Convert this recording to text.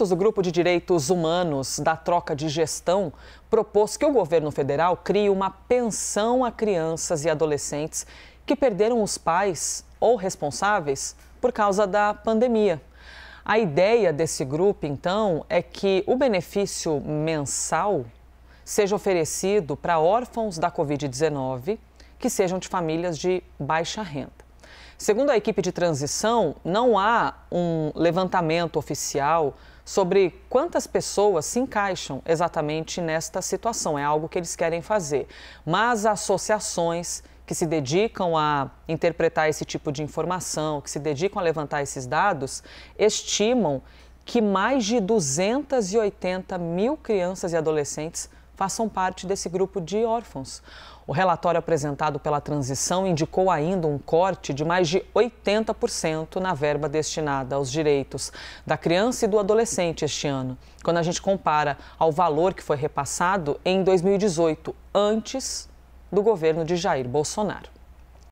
O Grupo de Direitos Humanos da Troca de Gestão, propôs que o governo federal crie uma pensão a crianças e adolescentes que perderam os pais ou responsáveis por causa da pandemia. A ideia desse grupo, então, é que o benefício mensal seja oferecido para órfãos da Covid-19 que sejam de famílias de baixa renda. Segundo a equipe de transição, não há um levantamento oficial sobre quantas pessoas se encaixam exatamente nesta situação. É algo que eles querem fazer. Mas associações que se dedicam a interpretar esse tipo de informação, que se dedicam a levantar esses dados, estimam que mais de 280 mil crianças e adolescentes façam parte desse grupo de órfãos. O relatório apresentado pela transição indicou ainda um corte de mais de 80% na verba destinada aos direitos da criança e do adolescente este ano, quando a gente compara ao valor que foi repassado em 2018, antes do governo de Jair Bolsonaro.